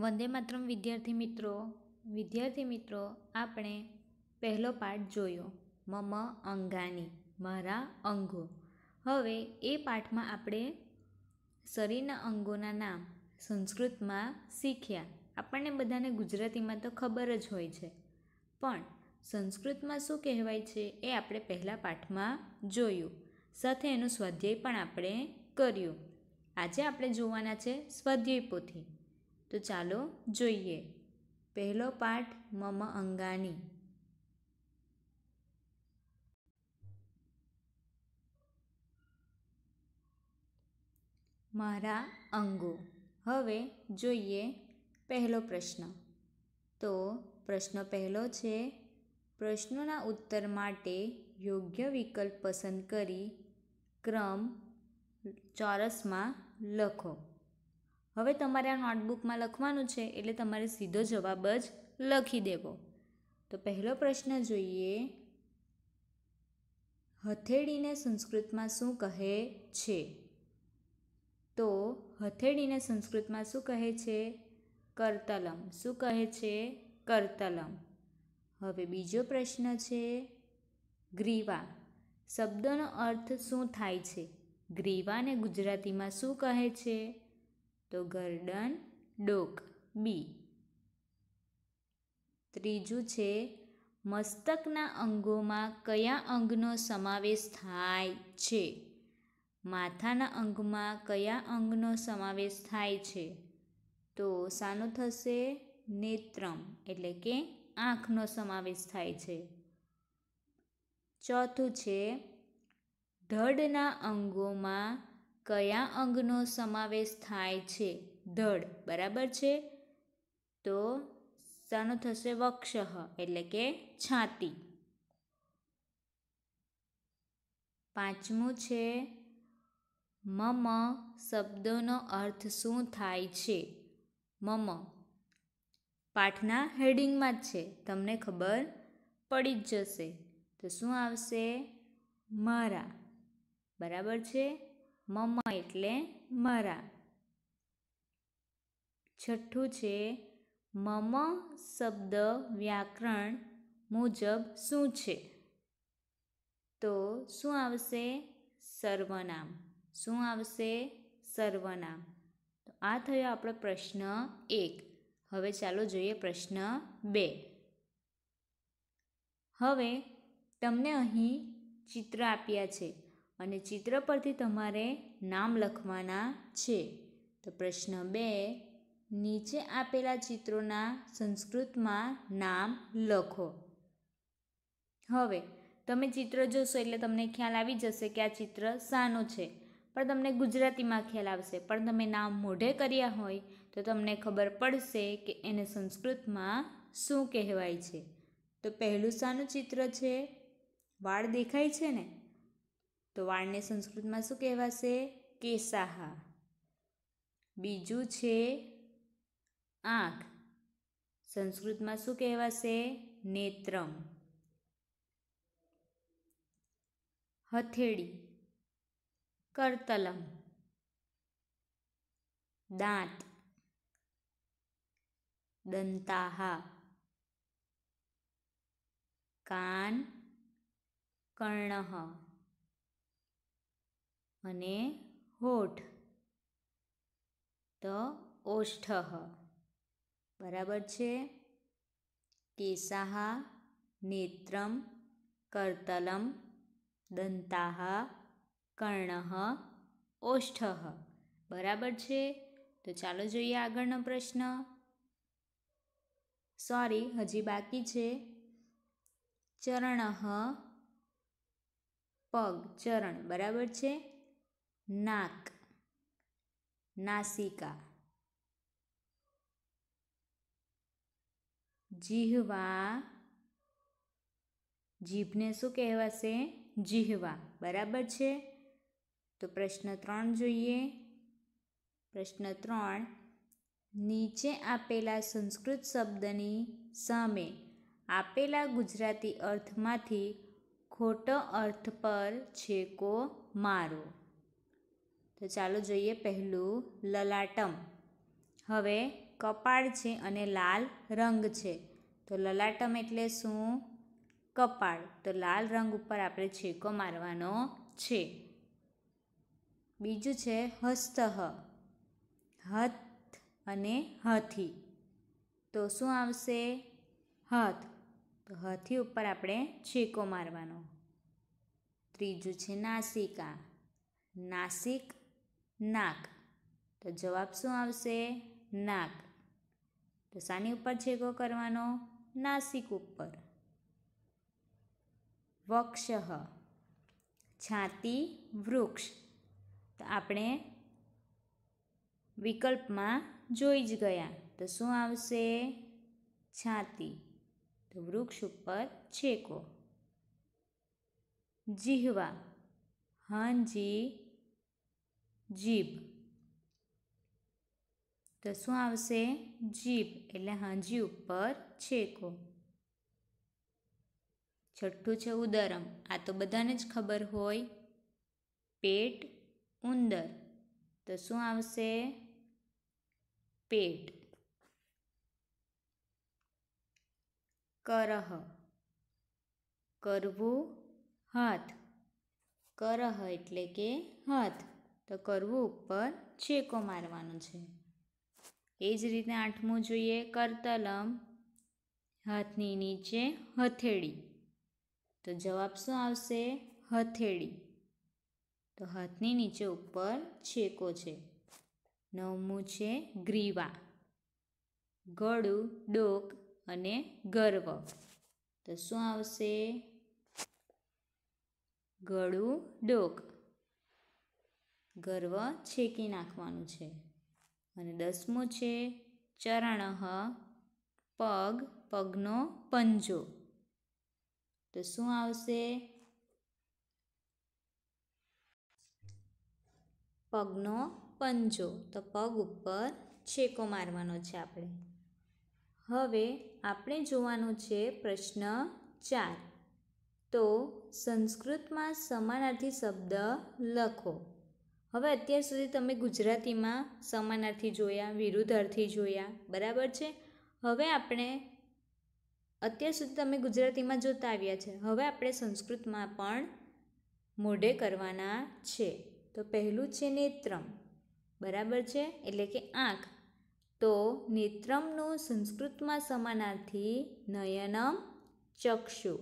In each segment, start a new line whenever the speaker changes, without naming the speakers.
વંદે માત્રમ વિદ્યાર્થી મિત્રો વિદ્યાર્થી મિત્રો આપણે પહેલો પાઠ જોયો મમ અંગાની મારા અંગો હવે એ પાઠમાં આપણે શરીરના અંગોના નામ સંસ્કૃતમાં શીખ્યા આપણને બધાને ગુજરાતીમાં તો ખબર જ હોય છે પણ સંસ્કૃતમાં શું કહેવાય છે એ આપણે પહેલાં પાઠમાં જોયું સાથે એનું સ્વાધ્યાય પણ આપણે કર્યું આજે આપણે જોવાના છે સ્વાધ્યાય પોથી તો ચાલો જોઈએ પહેલો પાઠ મમ અંગાની મારા અંગો હવે જોઈએ પહેલો પ્રશ્ન તો પ્રશ્ન પહેલો છે પ્રશ્નોના ઉત્તર માટે યોગ્ય વિકલ્પ પસંદ કરી ક્રમ ચોરસમાં લખો હવે તમારે આ નોટબુકમાં લખવાનું છે એટલે તમારે સીધો જવાબ જ લખી દેવો તો પહેલો પ્રશ્ન જોઈએ હથેળીને સંસ્કૃતમાં શું કહે છે તો હથેળીને સંસ્કૃતમાં શું કહે છે કરતલમ શું કહે છે કરતલમ હવે બીજો પ્રશ્ન છે ગ્રીવા શબ્દનો અર્થ શું થાય છે ગ્રીવાને ગુજરાતીમાં શું કહે છે તો ગર્ડન ડોક બી ત્રીજું છે મસ્તકના અંગોમાં કયા અંગનો સમાવેશ થાય છે માથાના અંગમાં કયા અંગનો સમાવેશ થાય છે તો શાનો થશે નેત્રમ એટલે કે આંખનો સમાવેશ થાય છે ચોથું છે ધડના અંગોમાં કયા અંગનો સમાવેશ થાય છે ધડ બરાબર છે તો શાનો થશે વક્ષ એટલે કે છાતી પાંચમું છે મમ શબ્દોનો અર્થ શું થાય છે મમ પાઠના હેડિંગમાં જ છે તમને ખબર પડી જ જશે તો શું આવશે મારા બરાબર છે મમા એટલે મારા છઠ્ઠું છે મમ શબ્દ વ્યાકરણ મુજબ શું છે તો શું આવશે સર્વનામ શું આવશે સર્વનામ તો આ થયો આપણો પ્રશ્ન એક હવે ચાલો જોઈએ પ્રશ્ન બે હવે તમને અહીં ચિત્ર આપ્યા છે અને ચિત્ર પરથી તમારે નામ લખવાના છે તો પ્રશ્ન બે નીચે આપેલા ચિત્રોના સંસ્કૃતમાં નામ લખો હવે તમે ચિત્ર જોશો એટલે તમને ખ્યાલ આવી જશે કે આ ચિત્ર શાનું છે પણ તમને ગુજરાતીમાં ખ્યાલ આવશે પણ તમે નામ મોઢે કર્યા હોય તો તમને ખબર પડશે કે એને સંસ્કૃતમાં શું કહેવાય છે તો પહેલું શાનું ચિત્ર છે વાળ દેખાય છે ને તો વાળને સંસ્કૃતમાં શું કહેવાશે કેસાહા બીજું છે આંખ સંસ્કૃતમાં શું કહેવાશે નેત્રમ હથેળી કરતલમ દાંત દંતાહા કાન કર્ણહ અને હોઠ તો ઓષ્ઠ બરાબર છે કેસાહ નેત્રમ કર્તલમ દંતાહ કર્ણ ઓષ્ઠ બરાબર છે તો ચાલો જોઈએ આગળનો પ્રશ્ન સોરી હજી બાકી છે ચરણ પગ ચરણ બરાબર છે નાક નાસિકા જીહવા જીભને શું કહેવાશે જીહવા બરાબર છે તો પ્રશ્ન ત્રણ જોઈએ પ્રશ્ન ત્રણ નીચે આપેલા સંસ્કૃત શબ્દની સામે આપેલા ગુજરાતી અર્થમાંથી ખોટો અર્થ પર છેકો મારો તો ચાલો જોઈએ પહેલું લલાટમ હવે કપાળ છે અને લાલ રંગ છે તો લલાટમ એટલે શું કપાળ તો લાલ રંગ ઉપર આપણે છેકો મારવાનો છે બીજું છે હસ્તહ હથ અને હથી તો શું આવશે હથ તો હથી ઉપર આપણે છેકો મારવાનો ત્રીજું છે નાસિકા નાસિક નાક તો જવાબ શું આવશે નાક તો શાની ઉપર છેકો કરવાનો નાસિક ઉપર વક્ષ છાતી વૃક્ષ તો આપણે વિકલ્પમાં જોઈ જ ગયા તો શું આવશે છાતી તો વૃક્ષ ઉપર છેકો જીહવા હાંજી જીભ તો શું આવશે જીભ એટલે હાંજી ઉપર છેકો છઠ્ઠું છે ઉદરમ આ તો બધાને જ ખબર હોય પેટ ઉંદર તો શું આવશે પેટ કરહ કરવું હાથ કરહ એટલે કે હાથ તો કરવું ઉપર છેકો મારવાનો છે એ જ રીતે આઠમું જોઈએ કરતલમ હાથની નીચે હથેળી તો જવાબ શું આવશે હથેળી તો હાથની નીચે ઉપર છેકો છે નવમું છે ગ્રીવા ગળું ડોક અને ગર્વ તો શું આવશે ગળું ડોક ગર્વ છેકી નાખવાનું છે અને દસમું છે ચરણ પગ પગનો પંજો તો શું આવશે પગનો પંજો તો પગ ઉપર છેકો મારવાનો છે આપણે હવે આપણે જોવાનું છે પ્રશ્ન ચાર તો સંસ્કૃતમાં સમાનાર્થી શબ્દ લખો હવે અત્યાર સુધી તમે ગુજરાતીમાં સમાનાર્થી જોયા વિરુદ્ધાર્થી જોયા બરાબર છે હવે આપણે અત્યાર સુધી તમે ગુજરાતીમાં જોતા આવ્યા છે હવે આપણે સંસ્કૃતમાં પણ મોઢે કરવાના છે તો પહેલું છે નેત્રમ બરાબર છે એટલે કે આંખ તો નેત્રમનું સંસ્કૃતમાં સમાનાર્થી નયનમ ચક્ષુ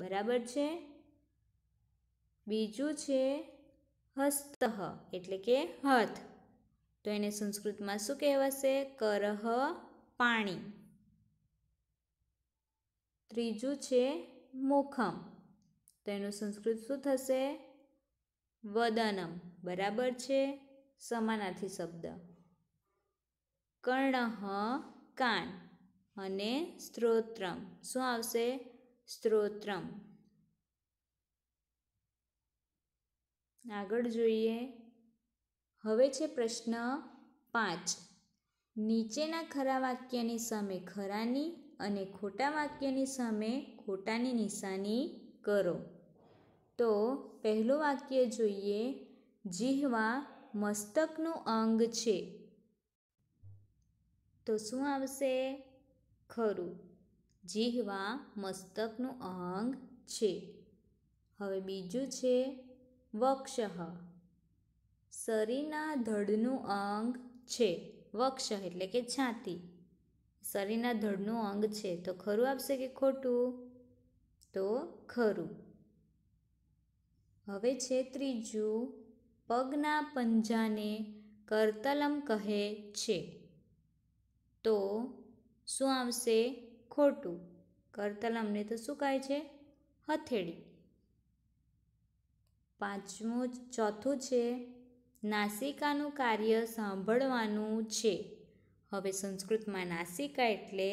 બરાબર છે બીજું છે હસ્તઃ એટલે કે હથ તો એને સંસ્કૃતમાં શું કહેવાશે કરહ પાણી ત્રીજું છે મુખમ તો એનું સંસ્કૃત શું થશે વદનમ બરાબર છે સમાનાથી શબ્દ કર્ણહ કાન અને સ્ત્રોત્રમ શું આવશે સ્ત્રોત્રમ આગળ જોઈએ હવે છે પ્રશ્ન પાંચ નીચેના ખરા વાક્યની સામે ખરાની અને ખોટા વાક્યની સામે ખોટાની નિશાની કરો તો પહેલું વાક્ય જોઈએ જીહવા મસ્તકનું અંગ છે તો શું આવશે ખરું જીહવા મસ્તકનું અંગ છે હવે બીજું છે વક્ષઃ શરીરના ધડનું અંગ છે વક્ષ એટલે કે છાતી શરીરના ધડનું અંગ છે તો ખરું આપશે કે ખોટું તો ખરું હવે છે ત્રીજું પગના પંજાને કરતલમ કહે છે તો શું આવશે ખોટું કરતલમને તો શું કહે છે હથેળી પાંચમું ચોથું છે નાસિકાનું કાર્ય સાંભળવાનું છે હવે સંસ્કૃતમાં નાસિકા એટલે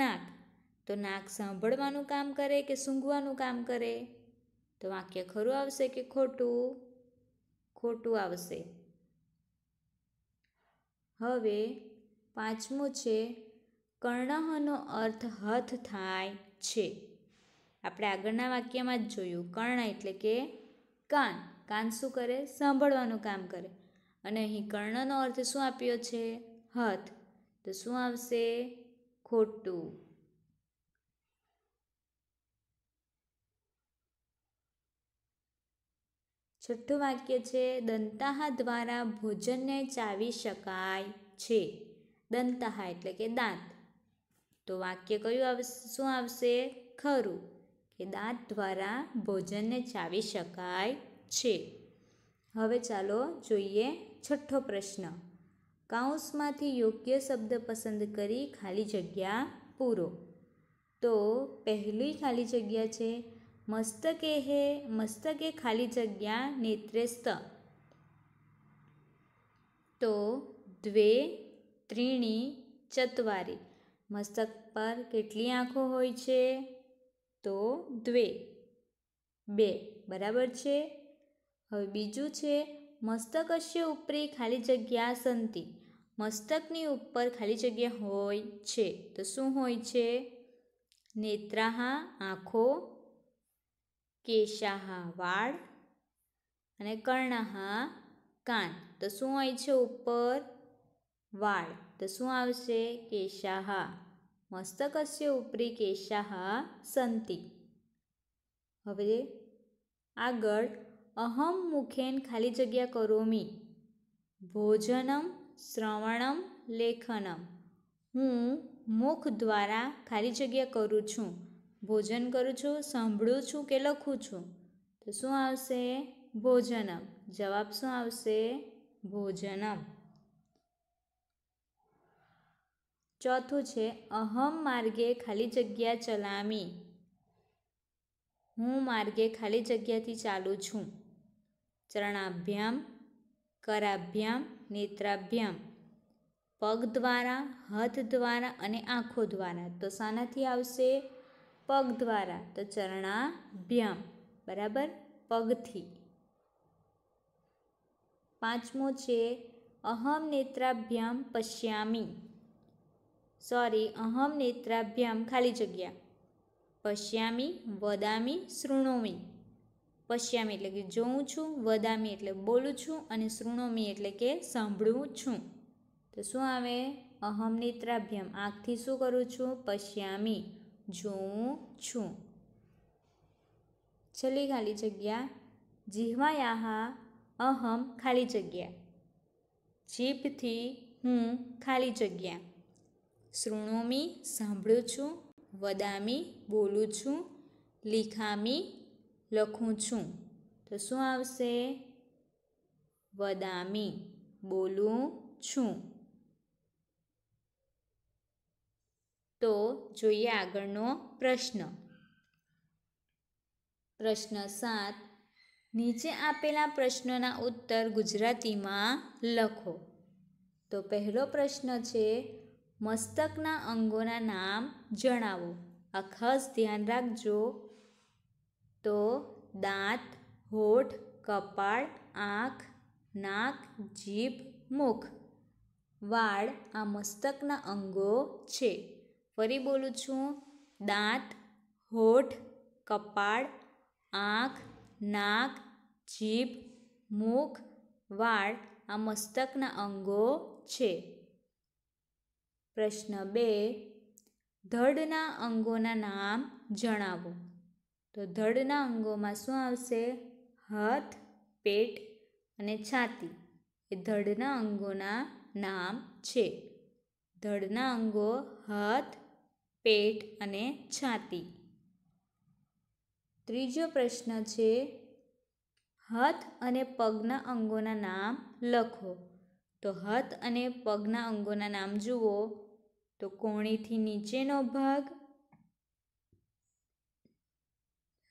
નાક તો નાક સાંભળવાનું કામ કરે કે સૂંઘવાનું કામ કરે તો વાક્ય ખરું આવશે કે ખોટું ખોટું આવશે હવે પાંચમું છે કર્ણહનો અર્થ હથ થાય છે આપણે આગળના વાક્યમાં જ જોયું કર્ણ એટલે કે કાન કાન શું કરે સાંભળવાનું કામ કરે અને અહીં કર્ણનો અર્થ શું આપ્યો છે હાથ તો શું આવશે ખોટું છઠ્ઠું વાક્ય છે દંતાહા દ્વારા ભોજનને ચાવી શકાય છે દંતાહા એટલે કે દાંત તો વાક્ય કયું આવશે શું આવશે ખરું કે દાંત દ્વારા ભોજનને ચાવી શકાય છે હવે ચાલો જોઈએ છઠ્ઠો પ્રશ્ન કાઉન્સમાંથી યોગ્ય શબ્દ પસંદ કરી ખાલી જગ્યા પૂરો તો પહેલી ખાલી જગ્યા છે મસ્તકે હે મસ્તકે ખાલી જગ્યા નેત્રેસ્ત તો દ્વે ત્રીણી ચતવારી મસ્તક પર કેટલી આંખો હોય છે તો દ્વે બે બરાબર છે હવે બીજું છે મસ્તકશ્ય ઉપરી ખાલી જગ્યા સંતિ મસ્તકની ઉપર ખાલી જગ્યા હોય છે તો શું હોય છે નેત્રાહા આંખો કેશાહા વાળ અને કર્ણાહા કાન તો શું હોય છે ઉપર વાળ તો શું આવશે કેશાહા મસ્તકસ્ય ઉપરી કેશાહ સંતિ હવે આગળ અહમ મુખેન ખાલી જગ્યા કરોમી ભોજનમ શ્રવણમ લેખનમ હું મુખ દ્વારા ખાલી જગ્યા કરું છું ભોજન કરું છું સાંભળું છું કે લખું છું તો શું આવશે ભોજનમ જવાબ શું આવશે ભોજનમ ચોથું છે અહમ માર્ગે ખાલી જગ્યા ચલામી હું માર્ગે ખાલી જગ્યાથી ચાલું છું ચરણાભ્યામ કરાભ્યામ નેત્રાભ્યામ પગ દ્વારા હાથ દ્વારા અને આંખો દ્વારા તો શાનાથી આવશે પગ દ્વારા તો ચરણાભ્યામ બરાબર પગથી પાંચમો છે અહમ નેત્રાભ્યામ પશ્યામી સોરી અહમ નેત્રાભ્યામ ખાલી જગ્યા પશ્યામી વદામી શૃણોમી પશ્યામી એટલે કે જોઉં છું વદામી એટલે બોલું છું અને શૃણોમી એટલે કે સાંભળું છું તો શું આવે અહમ નેત્રાભ્યામ આંખથી શું કરું છું પશ્યામી જોઉં છું છેલ્લી ખાલી જગ્યા જીહવાયાહા અહમ ખાલી જગ્યા જીભથી હું ખાલી જગ્યા શૃણોમી સાંભળું છું વદામી બોલું છું લિખામી લખું છું તો શું આવશે વદામી બોલું છું તો જોઈએ આગળનો પ્રશ્ન પ્રશ્ન સાત નીચે આપેલા પ્રશ્નના ઉત્તર ગુજરાતીમાં લખો તો પહેલો પ્રશ્ન છે મસ્તકના અંગોના નામ જણાવો આ ખાસ ધ્યાન રાખજો તો દાંત હોઠ કપાળ આંખ નાક જીભ મુખ વાળ આ મસ્તકના અંગો છે ફરી બોલું છું દાંત હોઠ કપાળ આંખ નાક જીભ મુખ વાળ આ મસ્તકના અંગો છે પ્રશ્ન બે ધડના અંગોના નામ જણાવો તો ધડના અંગોમાં શું આવશે હાથ પેટ અને છાતી એ ધડના અંગોના નામ છે ધડના અંગો હાથ પેટ અને છાતી ત્રીજો પ્રશ્ન છે હાથ અને પગના અંગોના નામ લખો તો હાથ અને પગના અંગોના નામ જુઓ તો કોણીથી નીચેનો ભાગ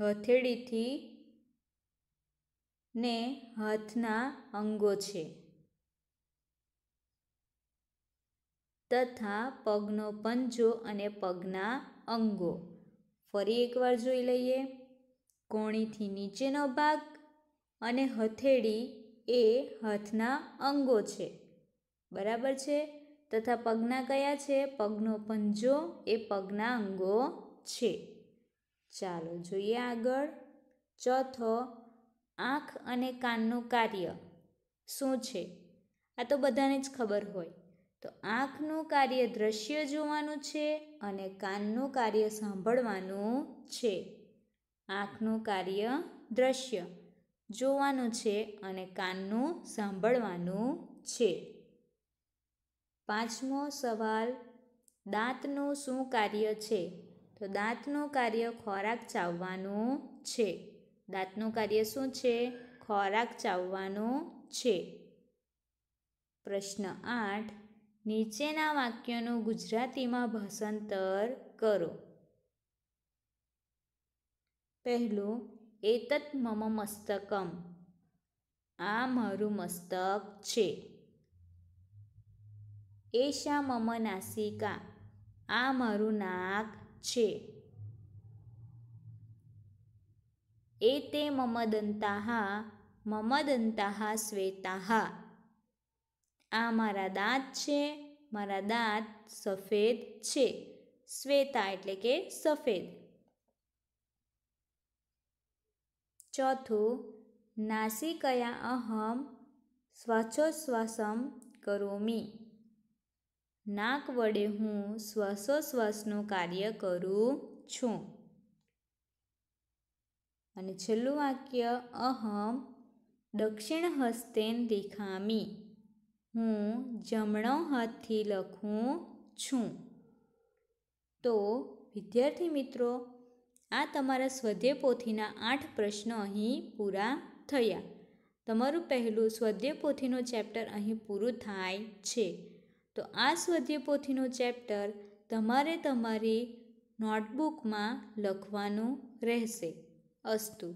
હથેળીથી ને હાથના અંગો છે તથા પગનો પંજો અને પગના અંગો ફરી એકવાર જોઈ લઈએ કોણીથી નીચેનો ભાગ અને હથેળી એ હાથના અંગો છે બરાબર છે તથા પગના કયા છે પગનો પંજો એ પગના અંગો છે ચાલો જોઈએ આગળ ચોથો આંખ અને કાનનું કાર્ય શું છે આ તો બધાને જ ખબર હોય તો આંખનું કાર્ય દ્રશ્ય જોવાનું છે અને કાનનું કાર્ય સાંભળવાનું છે આંખનું કાર્ય દ્રશ્ય જોવાનું છે અને કાનનું સાંભળવાનું છે પાંચમો સવાલ દાંતનું શું કાર્ય છે તો દાંતનું કાર્ય ખોરાક ચાવવાનું છે દાંતનું કાર્ય શું છે ખોરાક ચાવવાનું છે પ્રશ્ન આઠ નીચેના વાક્યનું ગુજરાતીમાં ભાષાંતર કરો પહેલું એતત મમ મસ્તકમ આ મારું મસ્તક છે એશા મમ નાસિકા આ મારું નાક છે એ તે મમ દંતાહા મમ દંતાહા શ્વેતાહા આ મારા દાંત છે મારા દાંત સફેદ છે શ્વેતા એટલે કે સફેદ ચોથું નાસિકયા અહમ શ્વાસોશ્વાસમ કરોમી નાક વડે હું શ્વાસોશ્વાસનું કાર્ય કરું છું અને છેલ્લું વાક્ય અહમ દક્ષિણ હસ્તેન લિખામી હું જમણો હાથથી લખું છું તો વિદ્યાર્થી મિત્રો આ તમારા સ્વાધ્યાય પોથીના આઠ પ્રશ્નો અહીં પૂરા થયા તમારું પહેલું સ્વાધ્યાય પોથીનું ચેપ્ટર અહીં પૂરું થાય છે તો આ સ્વાધ્યાય પોથીનું ચેપ્ટર તમારે તમારી નોટબુકમાં લખવાનું રહેશે અસ્તુ